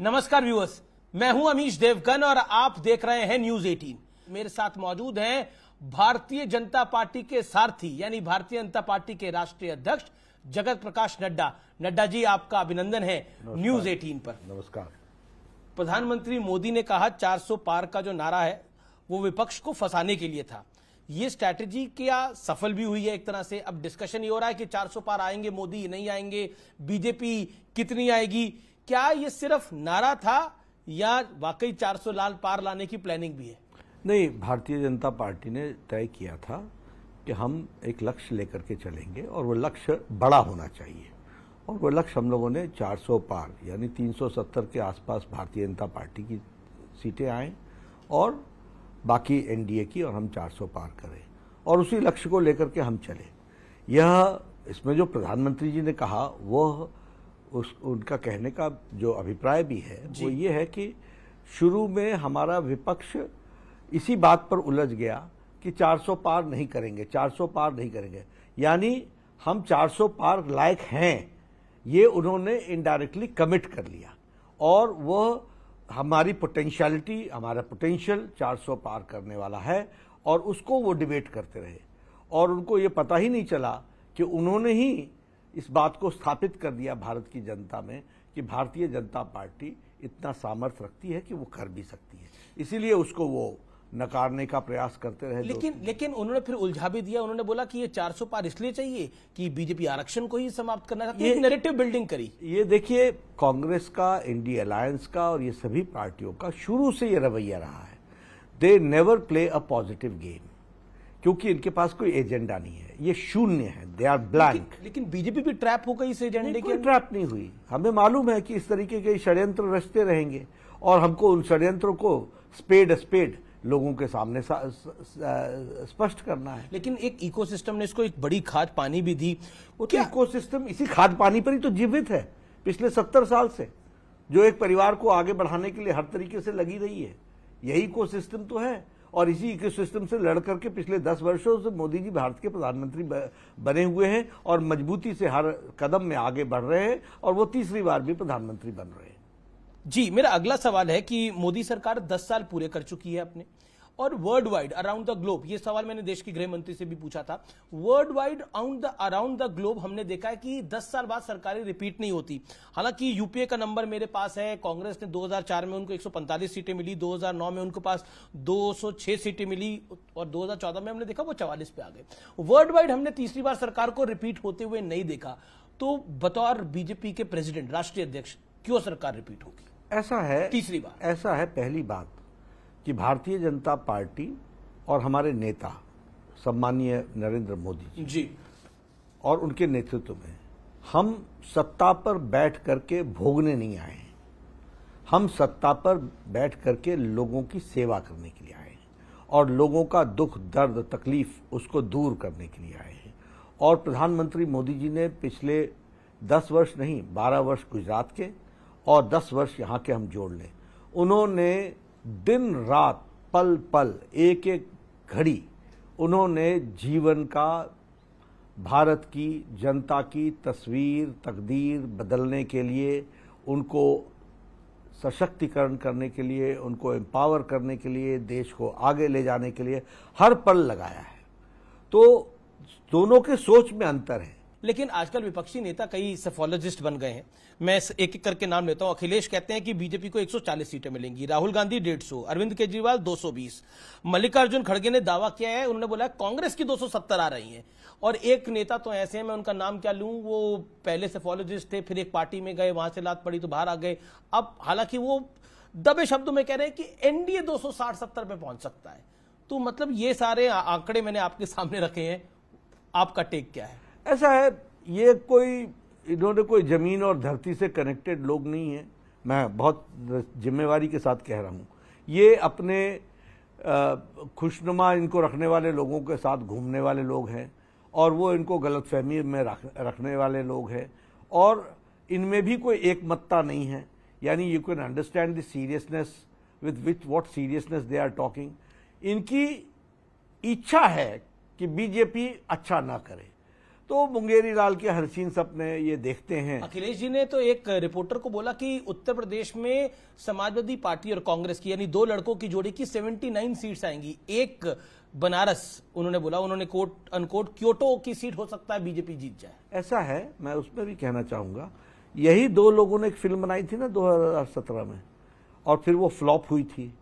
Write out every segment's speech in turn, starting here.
नमस्कार व्यूअर्स मैं हूं अमीश देवगन और आप देख रहे हैं न्यूज 18 मेरे साथ मौजूद हैं भारतीय जनता पार्टी के सारथी यानी भारतीय जनता पार्टी के राष्ट्रीय अध्यक्ष जगत प्रकाश नड्डा नड्डा जी आपका अभिनंदन है न्यूज 18 पर नमस्कार प्रधानमंत्री मोदी ने कहा 400 पार का जो नारा है वो विपक्ष को फंसाने के लिए था ये स्ट्रैटेजी क्या सफल भी हुई है एक तरह से अब डिस्कशन ये हो रहा है कि 400 पार आएंगे मोदी नहीं आएंगे बीजेपी कितनी आएगी क्या ये सिर्फ नारा था या वाकई 400 लाल पार लाने की प्लानिंग भी है नहीं भारतीय जनता पार्टी ने तय किया था कि हम एक लक्ष्य लेकर के चलेंगे और वो लक्ष्य बड़ा होना चाहिए और वो लक्ष्य हम लोगों ने 400 पार यानी 370 के आसपास भारतीय जनता पार्टी की सीटें आए और बाकी एनडीए की और हम 400 पार करें और उसी लक्ष्य को लेकर के हम चले यह इसमें जो प्रधानमंत्री जी ने कहा वह उस उनका कहने का जो अभिप्राय भी है वो ये है कि शुरू में हमारा विपक्ष इसी बात पर उलझ गया कि 400 पार नहीं करेंगे 400 पार नहीं करेंगे यानी हम 400 पार लायक हैं ये उन्होंने इनडायरेक्टली कमिट कर लिया और वह हमारी पोटेंशियलिटी हमारा पोटेंशियल 400 पार करने वाला है और उसको वो डिबेट करते रहे और उनको ये पता ही नहीं चला कि उन्होंने ही इस बात को स्थापित कर दिया भारत की जनता में कि भारतीय जनता पार्टी इतना सामर्थ्य रखती है कि वो कर भी सकती है इसीलिए उसको वो नकारने का प्रयास करते रहे लेकिन लेकिन उन्होंने फिर उलझा भी दिया उन्होंने बोला कि ये 400 पार इसलिए चाहिए कि बीजेपी आरक्षण को ही समाप्त करना चाहती है नेरेटिव बिल्डिंग करी ये देखिए कांग्रेस का इंडिया अलायंस का और ये सभी पार्टियों का शुरू से ये रवैया रहा है they never play a positive game क्योंकि इनके पास कोई एजेंडा नहीं है ये शून्य है दे आर ब्लैंक लेकिन बीजेपी भी ट्रैप हो गई इस एजेंडे की ट्रैप नहीं हुई हमें मालूम है कि इस तरीके के षड्यंत्र रचते रहेंगे और हमको उन षड्यंत्रों को स्पेड स्पेड लोगों के सामने स्पष्ट करना है लेकिन एक इकोसिस्टम ने इसको एक बड़ी खाद पानी भी दी वो तो इकोसिस्टम इसी खाद पानी पर ही तो जीवित है पिछले सत्तर साल से जो एक परिवार को आगे बढ़ाने के लिए हर तरीके से लगी रही है यही इकोसिस्टम तो है और इसी इकोसिस्टम से लड़ करके पिछले दस वर्षों से मोदी जी भारत के प्रधानमंत्री बने हुए हैं और मजबूती से हर कदम में आगे बढ़ रहे हैं और वो तीसरी बार भी प्रधानमंत्री बन रहे हैं जी मेरा अगला सवाल है कि मोदी सरकार दस साल पूरे कर चुकी है अपने और world wide around the globe ये सवाल मैंने देश के गृह मंत्री से भी पूछा था world wide the around the globe हमने देखा है कि 10 साल बाद सरकारें रिपीट नहीं होती हालांकि यूपीए का नंबर मेरे पास है कांग्रेस ने 2004 में उनको 145 सीटें मिली 2009 में उनके पास 206 सीटें मिली और 2014 में हमने देखा वो चवालीस पे आ गए वर्ल्ड वाइड हमने तीसरी बार सरकार को रिपीट होते हुए नहीं देखा तो बतौर बीजेपी के प्रेसिडेंट राष्ट्रीय अध्यक्ष क्यों सरकार रिपीट होगी ऐसा है तीसरी बार ऐसा है पहली बात कि भारतीय जनता पार्टी और हमारे नेता सम्मानीय नरेंद्र मोदी जी, जी और उनके नेतृत्व में हम सत्ता पर बैठ करके भोगने नहीं आए हैं हम सत्ता पर बैठ करके लोगों की सेवा करने के लिए आए हैं और लोगों का दुख दर्द तकलीफ उसको दूर करने के लिए आए हैं और प्रधानमंत्री मोदी जी ने पिछले दस वर्ष नहीं बारह वर्ष गुजरात के और दस वर्ष यहाँ के हम जोड़ लें उन्होंने दिन रात पल पल एक एक घड़ी उन्होंने जीवन का भारत की जनता की तस्वीर तकदीर बदलने के लिए उनको सशक्तिकरण करने के लिए उनको एम्पावर करने के लिए देश को आगे ले जाने के लिए हर पल लगाया है तो दोनों के सोच में अंतर है लेकिन आजकल विपक्षी नेता कई सेफोलॉजिस्ट बन गए हैं मैं एक एक करके नाम लेता हूं अखिलेश कहते हैं कि बीजेपी को 140 सीटें मिलेंगी राहुल गांधी 150 अरविंद केजरीवाल 220 मल्लिकार्जुन खड़गे ने दावा किया है उन्होंने बोला कांग्रेस की 270 आ रही है और एक नेता तो ऐसे हैं मैं उनका नाम क्या लूं वो पहले सेफोलॉजिस्ट थे फिर एक पार्टी में गए वहां से लात पड़ी तो बाहर आ गए अब हालांकि वो दबे शब्दों में कह रहे हैं कि एनडीए दो सौ में पहुंच सकता है तो मतलब ये सारे आंकड़े मैंने आपके सामने रखे हैं आपका टेक क्या है ऐसा है ये कोई इन्होंने कोई ज़मीन और धरती से कनेक्टेड लोग नहीं हैं मैं बहुत जिम्मेवारी के साथ कह रहा हूँ ये अपने खुशनुमा इनको रखने वाले लोगों के साथ घूमने वाले लोग हैं और वो इनको गलत फहमी में रख रखने वाले लोग हैं और इनमें भी कोई एक मत्ता नहीं है यानी you can understand the seriousness with which what seriousness they are talking इनकी इच्छा है कि बीजेपी अच्छा ना करे तो मुंगेरी लाल के हरसीन सपने ये देखते हैं अखिलेश जी ने तो एक रिपोर्टर को बोला कि उत्तर प्रदेश में समाजवादी पार्टी और कांग्रेस की यानी दो लड़कों की जोड़ी की 79 सीट्स आएंगी एक बनारस उन्होंने बोला उन्होंने कोट अनकोट क्योटो की सीट हो सकता है बीजेपी जीत जाए ऐसा है मैं उसमें भी कहना चाहूंगा यही दो लोगों ने एक फिल्म बनाई थी ना दो में और फिर वो फ्लॉप हुई थी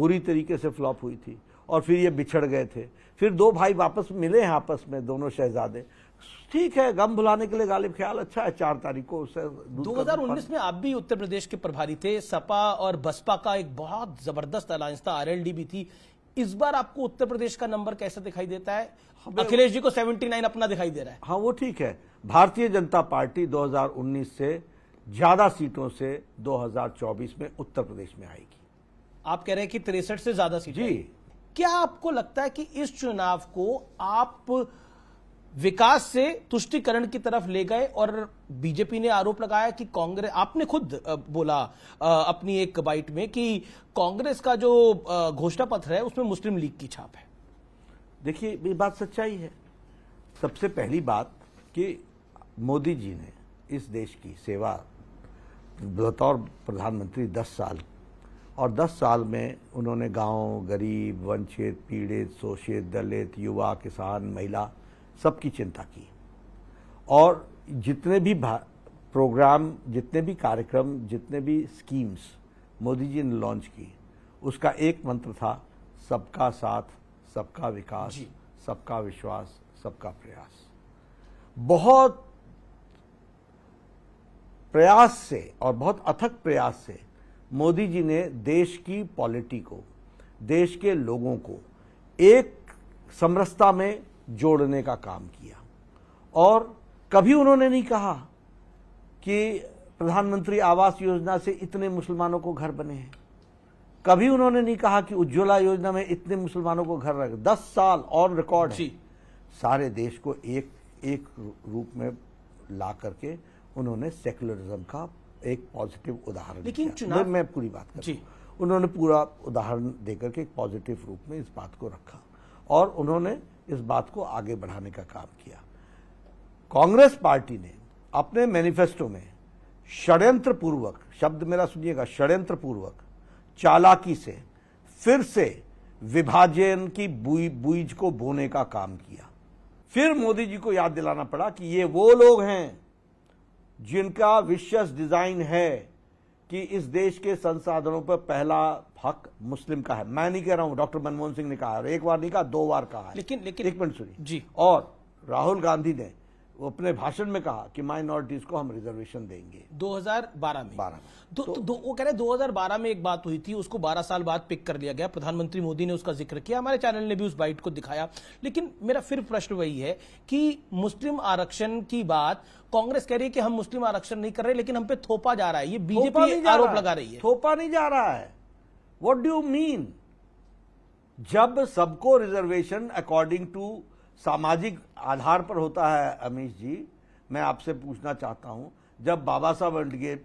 बुरी तरीके से फ्लॉप हुई थी और फिर ये बिछड़ गए थे फिर दो भाई वापस मिले हैं आपस में दोनों शहजादे ठीक है गम भुलाने के लिए गालिब ख्याल अच्छा है चार तारीख को उससे उन्नीस में आप भी उत्तर प्रदेश के प्रभारी थे सपा और बसपा का एक बहुत जबरदस्त अलायंस था आरएलडी भी थी इस बार आपको उत्तर प्रदेश का नंबर कैसा दिखाई देता है अखिलेश जी को 79 अपना दिखाई दे रहा है हाँ वो ठीक है भारतीय जनता पार्टी 2019 से ज्यादा सीटों से 2024 में उत्तर प्रदेश में आएगी आप कह रहे हैं कि तिरसठ से ज्यादा सीट जी क्या आपको लगता है कि इस चुनाव को आप विकास से तुष्टिकरण की तरफ ले गए और बीजेपी ने आरोप लगाया कि कांग्रेस आपने खुद बोला अपनी एक बाइट में कि कांग्रेस का जो घोषणा पत्र है उसमें मुस्लिम लीग की छाप है देखिए ये बात सच्चाई है सबसे पहली बात कि मोदी जी ने इस देश की सेवा बतौर प्रधानमंत्री दस साल और दस साल में उन्होंने गांव गरीब वंचित पीड़ित शोषित दलित युवा किसान महिला सबकी चिंता की और जितने भी प्रोग्राम जितने भी कार्यक्रम जितने भी स्कीम्स मोदी जी ने लॉन्च की उसका एक मंत्र था सबका साथ सबका विकास सबका विश्वास सबका प्रयास बहुत प्रयास से और बहुत अथक प्रयास से मोदी जी ने देश की पॉलिटी को देश के लोगों को एक समरसता में जोड़ने का काम किया और कभी उन्होंने नहीं कहा कि प्रधानमंत्री आवास योजना से इतने मुसलमानों को घर बने हैं कभी उन्होंने नहीं कहा कि उज्ज्वला योजना में इतने मुसलमानों को घर रख दस साल और रिकॉर्ड है सारे देश को एक एक रूप में ला करके उन्होंने सेक्युलरिज्म का एक पॉजिटिव उदाहरण लेकिन चुनाव मैं पूरी बात कर उन्होंने पूरा उदाहरण देकर के एक पॉजिटिव रूप में इस बात को रखा और उन्होंने इस बात को आगे बढ़ाने का काम किया कांग्रेस पार्टी ने अपने मैनिफेस्टो में षड्यंत्र पूर्वक शब्द मेरा सुनिएगा षड्यंत्र पूर्वक चालाकी से फिर से विभाजन की बुई बुईज को बोने का काम किया फिर मोदी जी को याद दिलाना पड़ा कि ये वो लोग हैं जिनका विशेष डिजाइन है कि इस देश के संसाधनों पर पहला हक मुस्लिम का है मैं नहीं कह रहा हूं डॉक्टर मनमोहन सिंह ने कहा एक बार नहीं कहा दो बार कहा है लेकिन लेकिन एक मिनट सुनिए जी और राहुल गांधी ने वो अपने भाषण में कहा कि माइनॉरिटीज को हम रिजर्वेशन देंगे 2012 में बारह में तो, तो, तो वो कह रहे 2012 में एक बात हुई थी उसको 12 साल बाद पिक कर लिया गया प्रधानमंत्री मोदी ने उसका जिक्र किया हमारे चैनल ने भी उस बाइट को दिखाया लेकिन मेरा फिर प्रश्न वही है कि मुस्लिम आरक्षण की बात कांग्रेस कह रही है कि हम मुस्लिम आरक्षण नहीं कर रहे लेकिन हम पे थोपा जा रहा है ये बीजेपी आरोप लगा रही है थोपा नहीं जा रहा है वॉट डू मीन जब सबको रिजर्वेशन अकॉर्डिंग टू सामाजिक आधार पर होता है अमीश जी मैं आपसे पूछना चाहता हूँ जब बाबा साहब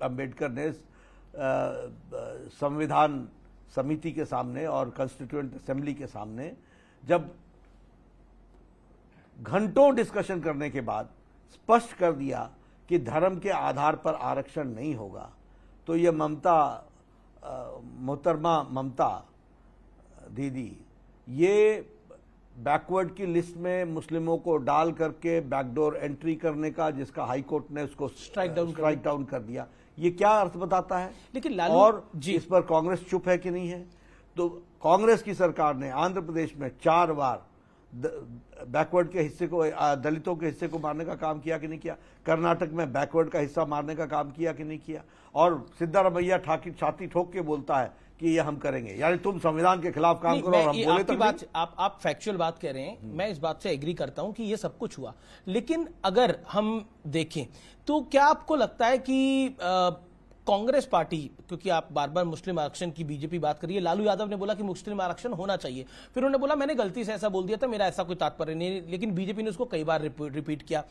अम्बेडकर ने संविधान समिति के सामने और कंस्टिट्यूंट असेंबली के सामने जब घंटों डिस्कशन करने के बाद स्पष्ट कर दिया कि धर्म के आधार पर आरक्षण नहीं होगा तो ये ममता मोहतरमा ममता दीदी ये बैकवर्ड की लिस्ट में मुस्लिमों को डाल करके बैकडोर एंट्री करने का जिसका हाई कोर्ट ने उसको स्ट्राइक डाउन स्ट्राइक डाउन कर दिया ये क्या अर्थ बताता है लेकिन लालू और जी। इस पर कांग्रेस चुप है कि नहीं है तो कांग्रेस की सरकार ने आंध्र प्रदेश में चार बार बैकवर्ड के हिस्से को दलितों के हिस्से को मारने का काम किया कि नहीं किया कर्नाटक में बैकवर्ड का हिस्सा मारने का काम किया कि नहीं किया और सिद्धारमैया ठाकुर छाती ठोक के बोलता है कि ये हम करेंगे यानी तुम संविधान के खिलाफ काम करो और हम बोले तो बात आप आप फैक्चुअल बात कह रहे हैं हम्म। मैं इस बात से एग्री करता हूं कि ये सब कुछ हुआ लेकिन अगर हम देखें तो क्या आपको लगता है कि कांग्रेस पार्टी क्योंकि आप बार बार मुस्लिम आरक्षण की बीजेपी बात करिए लालू यादव ने बोला कि मुस्लिम आरक्षण होना चाहिए फिर उन्होंने बोला मैंने गलती से ऐसा बोल दिया था मेरा ऐसा कोई तात्पर्य नहीं लेकिन बीजेपी ने उसको कई बार रिपीट किया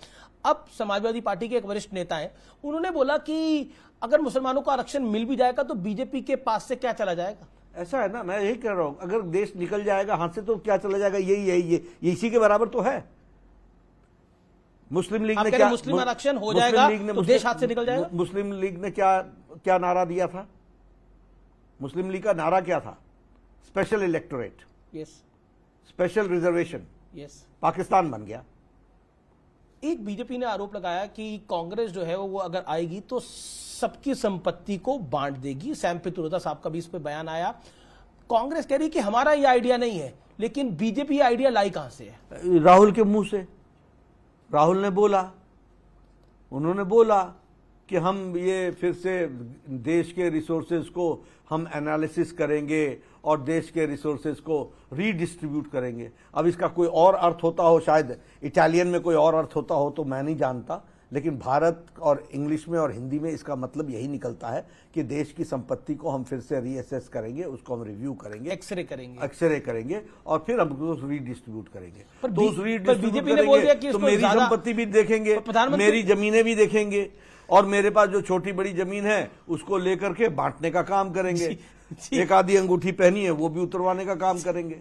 अब समाजवादी पार्टी के एक वरिष्ठ नेता है उन्होंने बोला कि अगर मुसलमानों को आरक्षण मिल भी जाएगा तो बीजेपी के पास से क्या चला जाएगा ऐसा है ना मैं यही कह रहा हूं अगर देश निकल जाएगा हाथ से तो क्या चला जाएगा यही यही ये इसी के बराबर तो है मुस्लिम लीग ने क्या मुस्लिम आरक्षण हो जाएगा लीग ने तो देश हाथ से निकल जाएगा मुस्लिम लीग ने क्या क्या नारा दिया था मुस्लिम लीग का नारा क्या था special electorate yes special reservation yes Pakistan बन गया एक बीजेपी ने आरोप लगाया कि कांग्रेस जो है वो अगर आएगी तो सबकी संपत्ति को बांट देगी सैम पित्रोदा साहब का भी इस पर बयान आया कांग्रेस कह रही कि हमारा ये आइडिया नहीं है लेकिन बीजेपी आइडिया लाई कहां से है राहुल के मुंह से राहुल ने बोला उन्होंने बोला कि हम ये फिर से देश के रिसोर्सेज को हम एनालिसिस करेंगे और देश के रिसोर्सेज को रीडिस्ट्रीब्यूट करेंगे अब इसका कोई और अर्थ होता हो शायद इटालियन में कोई और अर्थ होता हो तो मैं नहीं जानता लेकिन भारत और इंग्लिश में और हिंदी में इसका मतलब यही निकलता है कि देश की संपत्ति को हम फिर से रीअसेस करेंगे उसको हम रिव्यू करेंगे एक्सरे करेंगे एक्सरे करेंगे और फिर हम उसको रीडिस्ट्रीब्यूट करेंगे पर बीजेपी तो ने बोल दिया कि तो मेरी संपत्ति भी देखेंगे मेरी जमीनें भी देखेंगे और मेरे पास जो छोटी बड़ी जमीन है उसको लेकर के बांटने का काम करेंगे एक आधी अंगूठी पहनी है वो भी उतरवाने का काम करेंगे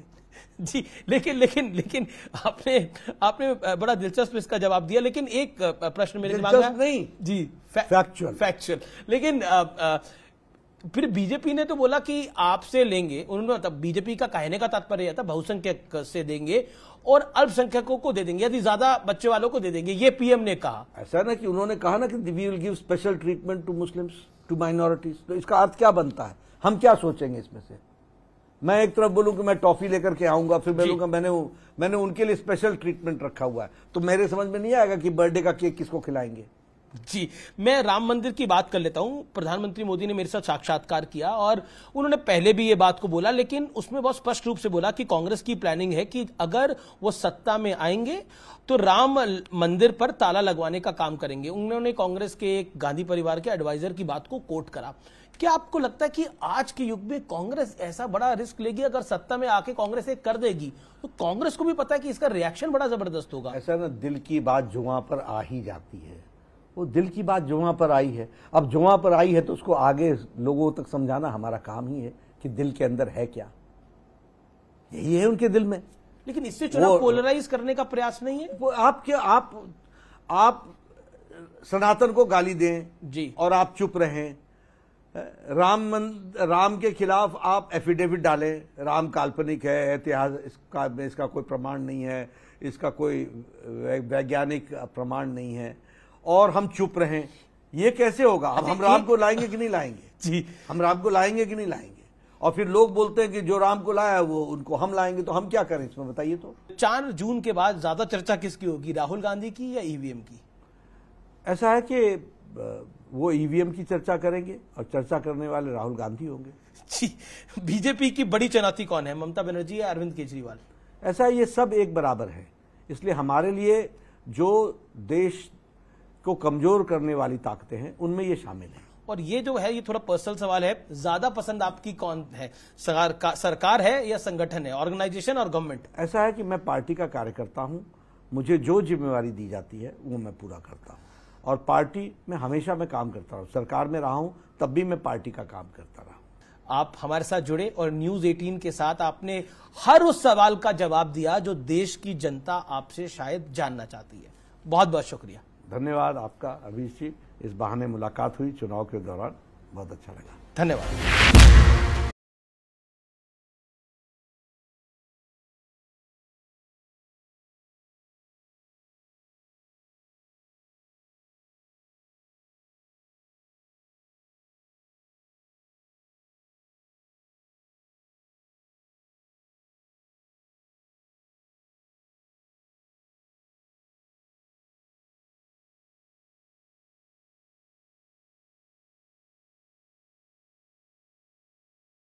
जी लेकिन लेकिन लेकिन आपने आपने बड़ा दिलचस्प इसका जवाब दिया लेकिन एक प्रश्न मेरे दिमाग में नहीं जी फैक्चुअल फैक्चुअल लेकिन आ, आ, फिर बीजेपी ने तो बोला कि आपसे लेंगे उन्होंने तब बीजेपी का कहने का तात्पर्य था बहुसंख्यक से देंगे और अल्पसंख्यकों को दे देंगे यदि ज्यादा बच्चे वालों को दे देंगे ये पीएम ने कहा ऐसा ना कि उन्होंने कहा ना कि we will give special treatment to Muslims to minorities तो इसका अर्थ क्या बनता है हम क्या सोचेंगे इसमें से मैं एक तरफ बोलूं कि मैं टॉफी लेकर के आऊंगा फिर मैं बोलूँगा मैंने मैंने उनके लिए स्पेशल ट्रीटमेंट रखा हुआ है तो मेरे समझ में नहीं आएगा कि बर्थडे का केक किसको खिलाएंगे जी मैं राम मंदिर की बात कर लेता हूं प्रधानमंत्री मोदी ने मेरे साथ साक्षात्कार किया और उन्होंने पहले भी ये बात को बोला लेकिन उसमें बहुत स्पष्ट रूप से बोला कि कांग्रेस की प्लानिंग है कि अगर वो सत्ता में आएंगे तो राम मंदिर पर ताला लगवाने का काम करेंगे उन्होंने कांग्रेस के एक गांधी परिवार के एडवाइजर की बात को कोट करा क्या आपको लगता है कि आज के युग में कांग्रेस ऐसा बड़ा रिस्क लेगी अगर सत्ता में आके कांग्रेस एक कर देगी तो कांग्रेस को भी पता है कि इसका रिएक्शन बड़ा जबरदस्त होगा ऐसा ना दिल की बात जुआ पर आ ही जाती है वो दिल की बात जुआ पर आई है अब जुआ पर आई है तो उसको आगे लोगों तक समझाना हमारा काम ही है कि दिल के अंदर है क्या यही है उनके दिल में लेकिन इससे चुनाव पोलराइज करने का प्रयास नहीं है वो आप क्या आप आप सनातन को गाली दें जी और आप चुप रहें राम मन, राम के खिलाफ आप एफिडेविट डालें राम काल्पनिक है इतिहास इसका में इसका कोई प्रमाण नहीं है इसका कोई वैज्ञानिक प्रमाण नहीं है और हम चुप रहें ये कैसे होगा अब हम राम को लाएंगे कि नहीं लाएंगे जी हम राम को लाएंगे कि नहीं लाएंगे और फिर लोग बोलते हैं कि जो राम को लाया वो उनको हम लाएंगे तो हम क्या करें इसमें बताइए तो चार जून के बाद ज्यादा चर्चा किसकी होगी राहुल गांधी की या ईवीएम की ऐसा है कि वो ईवीएम e की चर्चा करेंगे और चर्चा करने वाले राहुल गांधी होंगे जी बीजेपी की बड़ी चुनौती कौन है ममता बनर्जी या अरविंद केजरीवाल ऐसा ये सब एक बराबर है इसलिए हमारे लिए जो देश को कमजोर करने वाली ताकतें हैं उनमें ये शामिल है और ये जो है ये थोड़ा पर्सनल सवाल है ज्यादा पसंद आपकी कौन है सरकार है या संगठन है ऑर्गेनाइजेशन और गवर्नमेंट ऐसा है कि मैं पार्टी का कार्यकर्ता हूँ मुझे जो जिम्मेवारी दी जाती है वो मैं पूरा करता हूँ और पार्टी में हमेशा मैं काम करता रहा सरकार में रहा हूँ तब भी मैं पार्टी का काम करता रहा आप हमारे साथ जुड़े और न्यूज 18 के साथ आपने हर उस सवाल का जवाब दिया जो देश की जनता आपसे शायद जानना चाहती है बहुत बहुत शुक्रिया धन्यवाद आपका अभी इस बहाने मुलाकात हुई चुनाव के दौरान बहुत अच्छा लगा धन्यवाद